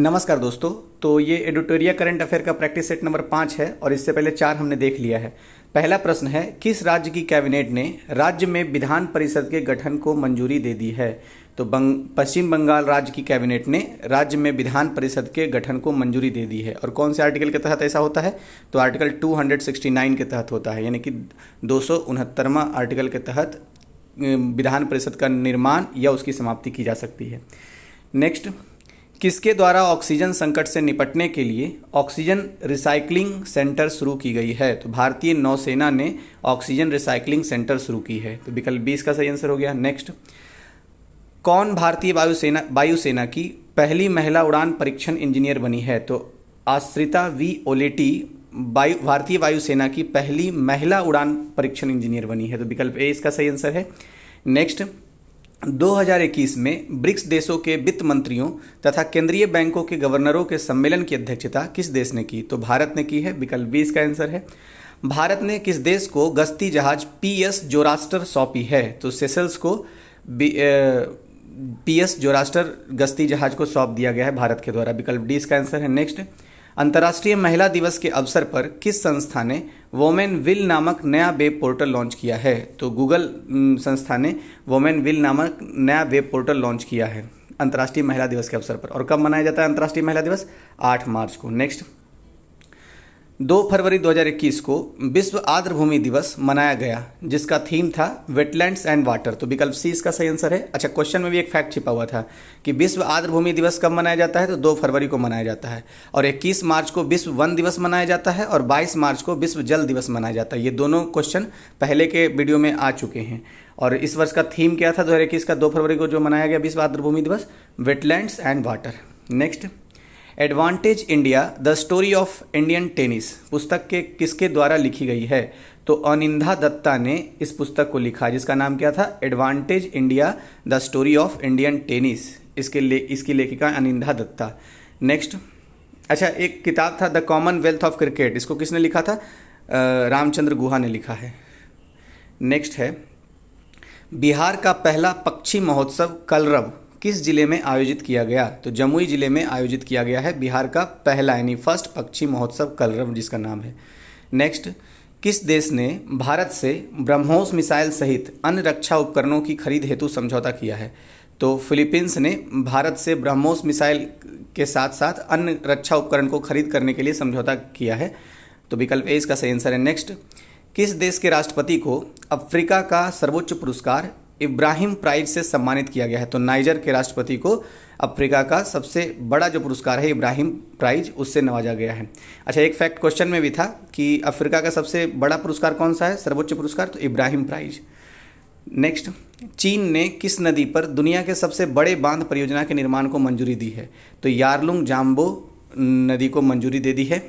नमस्कार दोस्तों तो ये एडिटोरिया करंट अफेयर का प्रैक्टिस सेट नंबर पाँच है और इससे पहले चार हमने देख लिया है पहला प्रश्न है किस राज्य की कैबिनेट ने राज्य में विधान परिषद के गठन को मंजूरी दे दी है तो बंग पश्चिम बंगाल राज्य की कैबिनेट ने राज्य में विधान परिषद के गठन को मंजूरी दे दी है और कौन से आर्टिकल के तहत ऐसा होता है तो आर्टिकल 269 के तहत होता है यानी कि दो आर्टिकल के तहत विधान परिषद का निर्माण या उसकी समाप्ति की जा सकती है नेक्स्ट किसके द्वारा ऑक्सीजन संकट से निपटने के लिए ऑक्सीजन रिसाइकलिंग सेंटर शुरू की गई है तो भारतीय नौसेना ने ऑक्सीजन रिसाइकलिंग सेंटर शुरू की है तो विकल्प बीस का सही आंसर हो गया नेक्स्ट कौन भारतीय वायुसेना वायुसेना की पहली महिला उड़ान परीक्षण इंजीनियर बनी है तो आश्रिता वी ओलेटी वायु भारतीय वायुसेना की पहली महिला उड़ान परीक्षण इंजीनियर बनी है तो विकल्प ए इसका सही आंसर है नेक्स्ट 2021 में ब्रिक्स देशों के वित्त मंत्रियों तथा केंद्रीय बैंकों के गवर्नरों के सम्मेलन की अध्यक्षता किस देश ने की तो भारत ने की है विकल्प बी इसका आंसर है भारत ने किस देश को गश्ती जहाज पी एस जोरास्टर सौंपी है तो सेसल्स को पी एस जोरास्टर गश्ती जहाज को सौंप दिया गया है भारत के द्वारा विकल्प डी इसका आंसर है नेक्स्ट अंतर्राष्ट्रीय महिला दिवस के अवसर पर किस संस्था ने वोमेन विल नामक नया वेब पोर्टल लॉन्च किया है तो गूगल संस्था ने वोमेन विल नामक नया वेब पोर्टल लॉन्च किया है अंतर्राष्ट्रीय महिला दिवस के अवसर पर और कब मनाया जाता है अंतर्राष्ट्रीय महिला दिवस आठ मार्च को नेक्स्ट दो फरवरी 2021 को विश्व आर्द्रभूमि दिवस मनाया गया जिसका थीम था वेटलैंड्स एंड वाटर तो विकल्प सी इसका सही आंसर है अच्छा क्वेश्चन में भी एक फैक्ट छिपा हुआ था कि विश्व आर्द्रभूमि दिवस कब मनाया जाता है तो दो फरवरी को मनाया जाता है और 21 मार्च को विश्व वन दिवस मनाया जाता है और 22 मार्च को विश्व जल दिवस मनाया जाता है ये दोनों क्वेश्चन पहले के वीडियो में आ चुके हैं और इस वर्ष का थीम क्या था दो का दो फरवरी को जो मनाया गया विश्व आर्द्रभूमि दिवस wetlands and water next advantage India the story of Indian tennis पुस्तक के किसके द्वारा लिखी गई है तो अनिंदा दत्ता ने इस पुस्तक को लिखा जिसका नाम क्या था advantage India the story of Indian tennis इसके ले इसकी लेखिका अनिंदा दत्ता नेक्स्ट अच्छा एक किताब था द कॉमनवेल्थ ऑफ क्रिकेट इसको किसने लिखा था रामचंद्र गुहा ने लिखा है नेक्स्ट है बिहार का पहला पक्षी महोत्सव कलरव किस जिले में आयोजित किया गया तो जमुई जिले में आयोजित किया गया है बिहार का पहला यानी फर्स्ट पक्षी महोत्सव कलरव जिसका नाम है नेक्स्ट किस देश ने भारत से ब्रह्मोस मिसाइल सहित अन्य रक्षा उपकरणों की खरीद हेतु समझौता किया है तो फिलीपींस ने भारत से ब्रह्मोस मिसाइल के साथ साथ अन्य रक्षा उपकरण को खरीद करने के लिए समझौता किया है तो विकल्प ए इसका सही आंसर है नेक्स्ट किस देश के राष्ट्रपति को अफ्रीका का सर्वोच्च पुरस्कार इब्राहिम प्राइज से सम्मानित किया गया है तो नाइजर के राष्ट्रपति को अफ्रीका का सबसे बड़ा जो पुरस्कार है इब्राहिम प्राइज उससे नवाजा गया है अच्छा एक फैक्ट क्वेश्चन में भी था कि अफ्रीका का सबसे बड़ा पुरस्कार कौन सा है सर्वोच्च पुरस्कार तो इब्राहिम प्राइज नेक्स्ट चीन ने किस नदी पर दुनिया के सबसे बड़े बांध परियोजना के निर्माण को मंजूरी दी है तो यारलुंग जाम्बो नदी को मंजूरी दे दी है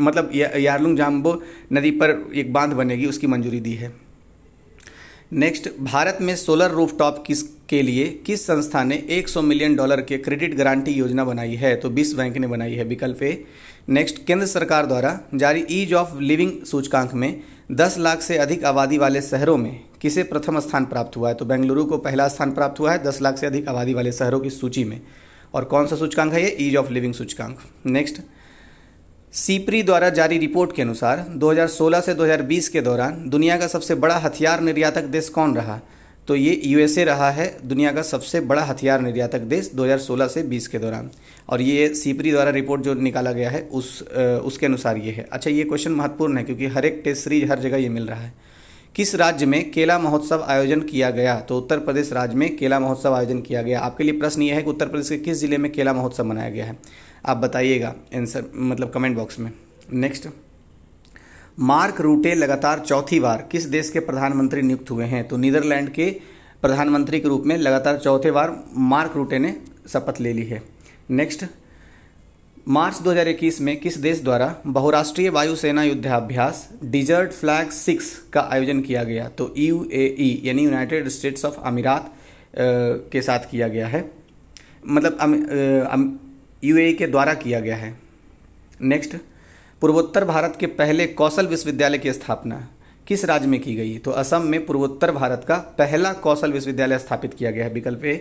मतलब यारलुंग जाम्बो नदी पर एक बांध बनेगी उसकी मंजूरी दी है नेक्स्ट भारत में सोलर रूफटॉप किस के लिए किस संस्था ने 100 मिलियन डॉलर के क्रेडिट गारंटी योजना बनाई है तो बीस बैंक ने बनाई है विकल्प ए नेक्स्ट केंद्र सरकार द्वारा जारी ईज ऑफ लिविंग सूचकांक में 10 लाख से अधिक आबादी वाले शहरों में किसे प्रथम स्थान प्राप्त हुआ है तो बेंगलुरु को पहला स्थान प्राप्त हुआ है दस लाख से अधिक आबादी वाले शहरों की सूची में और कौन सा सूचकांक है ये ईज ऑफ लिविंग सूचकांक नेक्स्ट सीपरी द्वारा जारी रिपोर्ट के अनुसार 2016 से 2020 के दौरान दुनिया का सबसे बड़ा हथियार निर्यातक देश कौन रहा तो ये यूएसए रहा है दुनिया का सबसे बड़ा हथियार निर्यातक देश 2016 से 20 के दौरान और ये सीपरी द्वारा रिपोर्ट जो निकाला गया है उस उसके अनुसार ये है अच्छा ये क्वेश्चन महत्वपूर्ण है क्योंकि हर एक टेस्ट सीरीज हर जगह ये मिल रहा है किस राज्य में केला महोत्सव आयोजन किया गया तो उत्तर प्रदेश राज्य में केला महोत्सव आयोजन किया गया आपके लिए प्रश्न ये है कि उत्तर प्रदेश के किस जिले में केला महोत्सव मनाया गया है आप बताइएगा आंसर मतलब कमेंट बॉक्स में नेक्स्ट मार्क रूटे लगातार चौथी बार किस देश के प्रधानमंत्री नियुक्त हुए हैं तो नीदरलैंड के प्रधानमंत्री के रूप में लगातार चौथे बार मार्क रूटे ने शपथ ले ली है नेक्स्ट मार्च 2021 में किस देश द्वारा बहुराष्ट्रीय वायुसेना युद्धाभ्यास डिजर्ट फ्लैग सिक्स का आयोजन किया गया तो यू e, यानी यूनाइटेड स्टेट्स ऑफ अमीरात के साथ किया गया है मतलब अम, यूएई के द्वारा किया गया है नेक्स्ट पूर्वोत्तर भारत के पहले कौशल विश्वविद्यालय की स्थापना किस राज्य में की गई तो असम में पूर्वोत्तर भारत का पहला कौशल विश्वविद्यालय स्थापित किया गया है विकल्प ए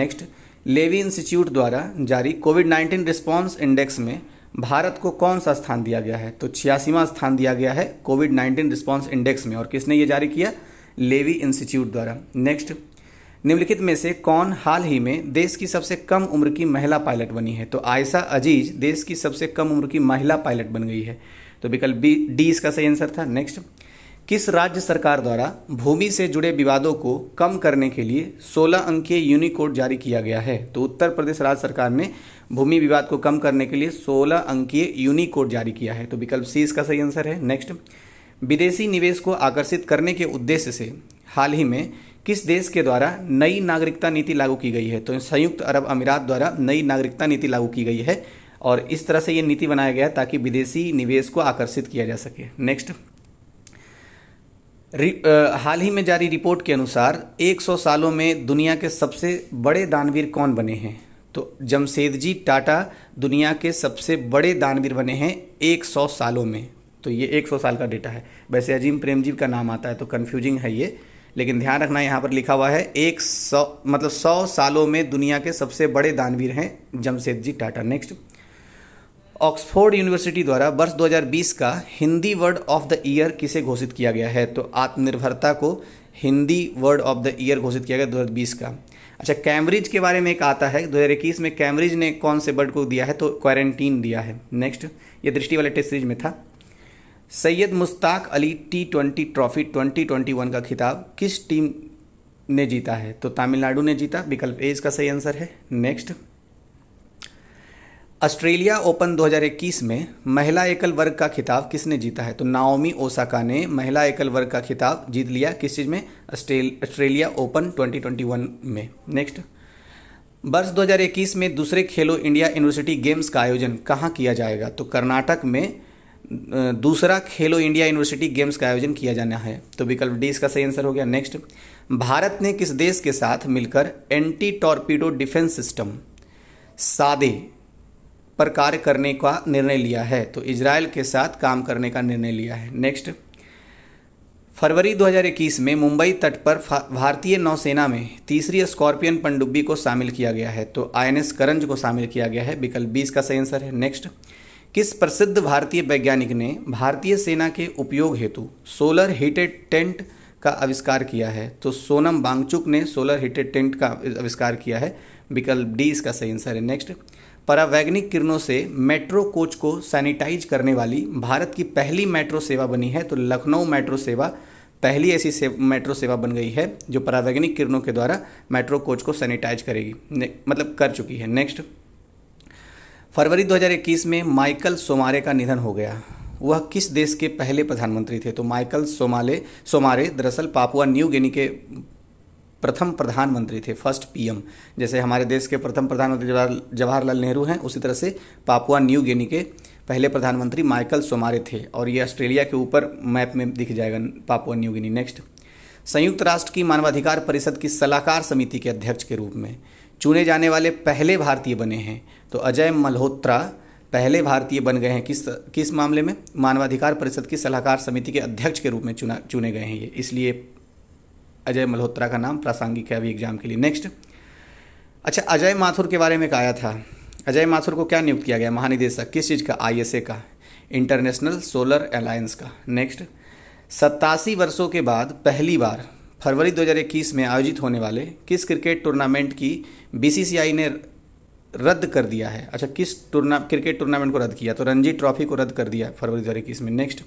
नेक्स्ट लेवी इंस्टीट्यूट द्वारा जारी कोविड नाइन्टीन रिस्पॉन्स इंडेक्स में भारत को कौन सा स्थान दिया गया है तो छियासीवा स्थान दिया गया है कोविड नाइन्टीन रिस्पॉन्स इंडेक्स में और किसने ये जारी किया लेवी इंस्टीट्यूट द्वारा नेक्स्ट निम्नलिखित में से कौन हाल ही में देश की सबसे कम उम्र की महिला पायलट बनी है तो आयशा अजीज देश की सबसे कम उम्र की महिला पायलट बन गई है तो विकल्प बी डी इसका सही आंसर था नेक्स्ट किस राज्य सरकार द्वारा भूमि से जुड़े विवादों को कम करने के लिए 16 अंकीय यूनिकोड जारी किया गया है तो उत्तर प्रदेश राज्य सरकार ने भूमि विवाद को कम करने के लिए 16 अंकीय यूनिकोड जारी किया है तो विकल्प सी इसका सही आंसर है नेक्स्ट विदेशी निवेश को आकर्षित करने के उद्देश्य से हाल ही में किस देश के द्वारा नई नागरिकता नीति लागू की गई है तो संयुक्त अरब अमीरात द्वारा नई नागरिकता नीति लागू की गई है और इस तरह से यह नीति बनाया गया ताकि विदेशी निवेश को आकर्षित किया जा सके नेक्स्ट हाल ही में जारी रिपोर्ट के अनुसार 100 सालों में दुनिया के सबसे बड़े दानवीर कौन बने हैं तो जमशेद जी टाटा दुनिया के सबसे बड़े दानवीर बने हैं 100 सालों में तो ये 100 साल का डेटा है वैसे अजीम प्रेम जी का नाम आता है तो कन्फ्यूजिंग है ये लेकिन ध्यान रखना यहाँ पर लिखा हुआ है एक सौ मतलब सौ सालों में दुनिया के सबसे बड़े दानवीर हैं Jamshed ji Tata next Oxford university द्वारा वर्ष 2020 का Hindi word of the year किसे घोषित किया गया है तो आत्मनिर्भरता को Hindi word of the year घोषित किया गया 2020 का अच्छा कैम्ब्रिज के बारे में एक आता है 2021 में कैम्ब्रिज ने कौन से वर्ड को दिया है तो क्वारंटीन दिया है नेक्स्ट ये दृष्टि वाले टेस्ट सीरीज में था Syed Mushtaq Ali T twenty trophy twenty twenty one का खिताब किस टीम ने जीता है तो तमिलनाडु ने जीता विकल्प ए इसका सही आंसर है नेक्स्ट ऑस्ट्रेलिया ओपन 2021 में महिला एकल वर्ग का खिताब किसने जीता है तो नाओमी ओसाका ने महिला एकल वर्ग का खिताब जीत लिया किस चीज़ में ऑस्ट्रेलिया ओपन 2021 में नेक्स्ट वर्ष 2021 में दूसरे खेलो इंडिया यूनिवर्सिटी गेम्स का आयोजन कहाँ किया जाएगा तो कर्नाटक में दूसरा खेलो इंडिया यूनिवर्सिटी गेम्स का आयोजन किया जाना है तो विकल्प डी इसका सही आंसर हो गया नेक्स्ट भारत ने किस देश के साथ मिलकर एंटी टॉर्पीडो डिफेंस सिस्टम सादे पर कार्य करने का निर्णय लिया है तो इसराइल के साथ काम करने का निर्णय लिया है नेक्स्ट फरवरी 2021 में मुंबई तट पर भारतीय नौसेना में तीसरी स्कॉर्पियन पनडुब्बी को शामिल किया गया है तो आईएनएस करंज को शामिल किया गया है विकल्प बीस का सही आंसर है नेक्स्ट किस प्रसिद्ध भारतीय वैज्ञानिक ने भारतीय सेना के उपयोग हेतु सोलर हीटेड टेंट का आविष्कार किया है तो सोनम बांगचुक ने सोलर हीटेड टेंट का आविष्कार किया है विकल्प डी इसका सही आंसर है नेक्स्ट परावैज्ञानिक किरणों से मेट्रो कोच को सैनिटाइज करने वाली भारत की पहली मेट्रो सेवा बनी है तो लखनऊ मेट्रो सेवा पहली ऐसी से, मेट्रो सेवा बन गई है जो परावैज्ञानिक किरणों के द्वारा मेट्रो कोच को सैनिटाइज करेगी मतलब कर चुकी है नेक्स्ट फरवरी 2021 में माइकल सोमारे का निधन हो गया वह किस देश के पहले प्रधानमंत्री थे तो माइकल सोमाले सोमारे दरअसल पापुआ न्यू गिनी के प्रथम प्रधानमंत्री थे फर्स्ट पीएम जैसे हमारे देश के प्रथम प्रधानमंत्री जवाहरलाल नेहरू हैं उसी तरह से पापुआ न्यू गिनी के पहले प्रधानमंत्री माइकल सोमारे थे और ये ऑस्ट्रेलिया के ऊपर मैप में दिख जाएगा पापुआ न्यू गिनी नेक्स्ट संयुक्त राष्ट्र की मानवाधिकार परिषद की सलाहकार समिति के अध्यक्ष के रूप में चुने जाने वाले पहले भारतीय बने हैं तो अजय मल्होत्रा पहले भारतीय बन गए हैं किस किस मामले में मानवाधिकार परिषद की सलाहकार समिति के अध्यक्ष के रूप में चुना चुने गए हैं ये इसलिए अजय मल्होत्रा का नाम प्रासंगिक है अभी एग्जाम के लिए नेक्स्ट अच्छा अजय माथुर के बारे में कहा था अजय माथुर को क्या नियुक्त किया गया महानिदेशक किस चीज़ का आई का इंटरनेशनल सोलर अलायंस का नेक्स्ट सत्तासी वर्षों के बाद पहली बार फरवरी 2021 में आयोजित होने वाले किस क्रिकेट टूर्नामेंट की बीसीसीआई ने रद्द कर दिया है अच्छा किस टूर्ना क्रिकेट टूर्नामेंट को रद्द किया तो रणजी ट्रॉफी को रद्द कर दिया फरवरी दो में नेक्स्ट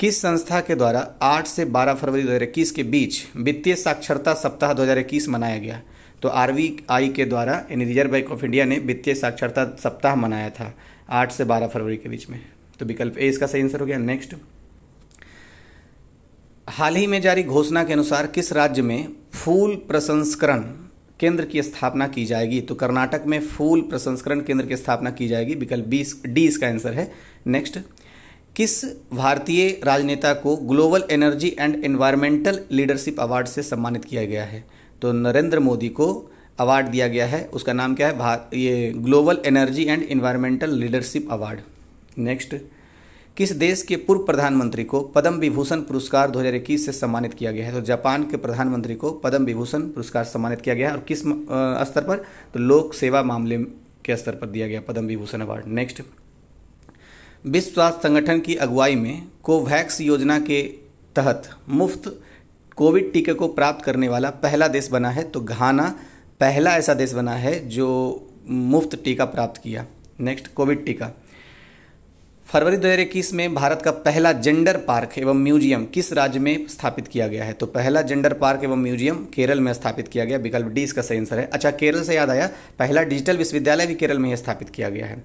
किस संस्था के द्वारा 8 से 12 फरवरी 2021 के बीच वित्तीय साक्षरता सप्ताह 2021 मनाया गया तो आर आई के द्वारा यानी रिजर्व बैंक ऑफ इंडिया ने वित्तीय साक्षरता सप्ताह मनाया था आठ से बारह फरवरी के बीच में तो विकल्प ए इसका सही आंसर हो गया नेक्स्ट हाल ही में जारी घोषणा के अनुसार किस राज्य में फूल प्रसंस्करण केंद्र की स्थापना की जाएगी तो कर्नाटक में फूल प्रसंस्करण केंद्र की स्थापना की जाएगी विकल्प बीस डी इसका आंसर है नेक्स्ट किस भारतीय राजनेता को global energy and environmental leadership award से सम्मानित किया गया है तो नरेंद्र मोदी को अवार्ड दिया गया है उसका नाम क्या है ये global energy and environmental leadership award next किस देश के पूर्व प्रधानमंत्री को पद्म विभूषण पुरस्कार 2021 से सम्मानित किया गया है तो जापान के प्रधानमंत्री को पद्म विभूषण पुरस्कार सम्मानित किया गया है और किस स्तर पर तो लोक सेवा मामले के स्तर पर दिया गया पद्म विभूषण अवार्ड नेक्स्ट विश्व स्वास्थ्य संगठन की अगुवाई में कोवैक्स योजना के तहत मुफ्त कोविड टीके को प्राप्त करने वाला पहला देश बना है तो घाना पहला ऐसा देश बना है जो मुफ्त टीका प्राप्त किया नेक्स्ट कोविड टीका फरवरी 2021 में भारत का पहला जेंडर पार्क एवं म्यूजियम किस राज्य में स्थापित किया गया है तो पहला जेंडर पार्क एवं म्यूजियम केरल में स्थापित किया गया विकल्प डी इसका सही आंसर है अच्छा केरल से याद आया पहला डिजिटल विश्वविद्यालय भी केरल में ही स्थापित किया गया है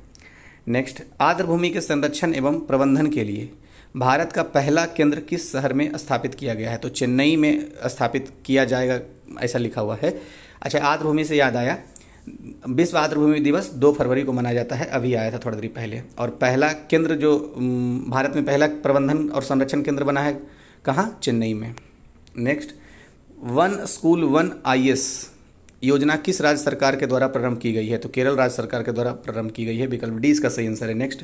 नेक्स्ट आर्द्रभूमि के संरक्षण एवं प्रबंधन के लिए भारत का पहला केंद्र किस शहर में स्थापित किया गया है तो चेन्नई में स्थापित किया जाएगा ऐसा लिखा हुआ है अच्छा आर्द्रभूमि से याद आया विश्व आर्द्रभूमि दिवस दो फरवरी को मनाया जाता है अभी आया था थोड़ा देरी पहले और पहला केंद्र जो भारत में पहला प्रबंधन और संरक्षण केंद्र बना है कहाँ चेन्नई में next one school one I योजना किस राज्य सरकार के द्वारा प्रारंभ की गई है तो केरल राज्य सरकार के द्वारा प्रारंभ की गई है विकल्प डी इसका सही आंसर है नेक्स्ट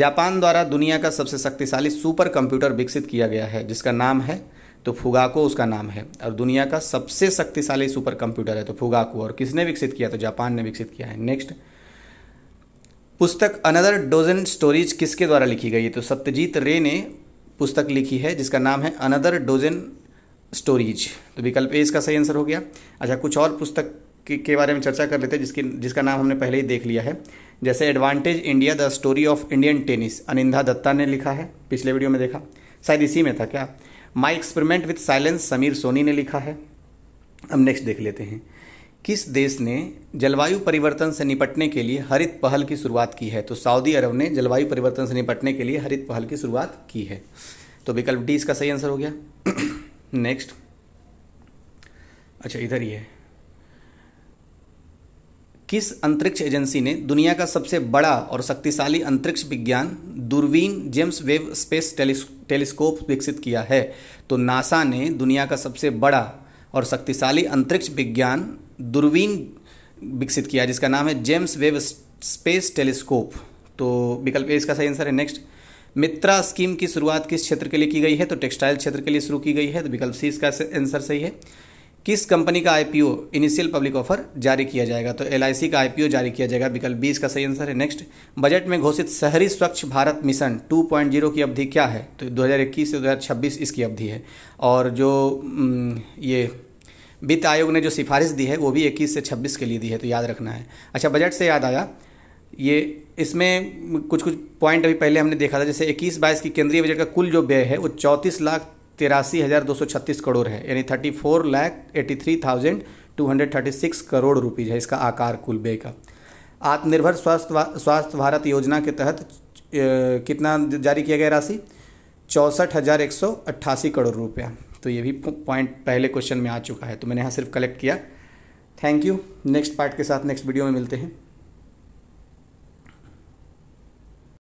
जापान द्वारा दुनिया का सबसे शक्तिशाली सुपर कंप्यूटर विकसित किया गया है जिसका नाम है तो फुगाको उसका नाम है और दुनिया का सबसे शक्तिशाली सुपर कंप्यूटर है तो फुगाको और किसने विकसित किया तो जापान ने विकसित किया है नेक्स्ट पुस्तक अनदर डोजन स्टोरीज किसके द्वारा लिखी गई है तो सत्यजीत रे ने पुस्तक लिखी है जिसका नाम है अनदर डोजन स्टोरीज तो विकल्प ए इसका सही आंसर हो गया अच्छा कुछ और पुस्तक के बारे में चर्चा कर लेते हैं जिसकी जिसका नाम हमने पहले ही देख लिया है जैसे advantage India the story of Indian tennis Anindya Dutta ने लिखा है पिछले वीडियो में देखा शायद इसी में था क्या my experiment with silence Sameer Soni ने लिखा है अब नेक्स्ट देख लेते हैं किस देश ने जलवायु परिवर्तन से निपटने के लिए हरित पहल की शुरुआत की है तो सऊदी अरब ने जलवायु परिवर्तन से निपटने के लिए हरित पहल की शुरुआत की है तो विकल्प डी इसका सही आंसर हो गया नेक्स्ट अच्छा इधर ही है किस अंतरिक्ष एजेंसी ने दुनिया का सबसे बड़ा और शक्तिशाली अंतरिक्ष विज्ञान दूरबीन जेम्स वेब स्पेस टेलीस्कोप विकसित किया है तो नासा ने दुनिया का सबसे बड़ा और शक्तिशाली अंतरिक्ष विज्ञान दूरबीन विकसित किया जिसका नाम है जेम्स वेब स्पेस टेलीस्कोप तो विकल्प ए इसका सही आंसर है नेक्स्ट मित्रा स्कीम की शुरुआत किस क्षेत्र के लिए की गई है तो टेक्सटाइल क्षेत्र के लिए शुरू की गई है तो विकल्प सी इसका आंसर सही है किस कंपनी का आईपीओ इनिशियल पब्लिक ऑफर जारी किया जाएगा तो एल का आईपीओ जारी किया जाएगा विकल्प बी इसका सही आंसर है नेक्स्ट बजट में घोषित शहरी स्वच्छ भारत मिशन 2.0 की अवधि क्या है तो 2021 से 2026 इसकी अवधि है और जो ये वित्त आयोग ने जो सिफारिश दी है वो भी इक्कीस से छब्बीस के लिए दी है तो याद रखना है अच्छा बजट से याद आया ये इसमें कुछ कुछ पॉइंट अभी पहले हमने देखा था जैसे इक्कीस बाईस की केंद्रीय बजट का कुल जो व्यय है वो चौंतीस लाख तिरासी हज़ार दो सौ छत्तीस करोड़ है यानी thirty four lakh eighty three thousand two hundred thirty six crore rupees है इसका आकार कुल बे का आत्मनिर्भर स्वास्थ्य स्वास्थ्य भारत योजना के तहत कितना जारी किया गया राशि चौंसठ हज़ार एक सौ अट्ठासी करोड़ रुपया तो ये भी पॉइंट पहले क्वेश्चन में आ चुका है तो मैंने यहाँ सिर्फ कलेक्ट किया थैंक यू नेक्स्ट पार्ट के साथ नेक्स्ट वीडियो में मिलते हैं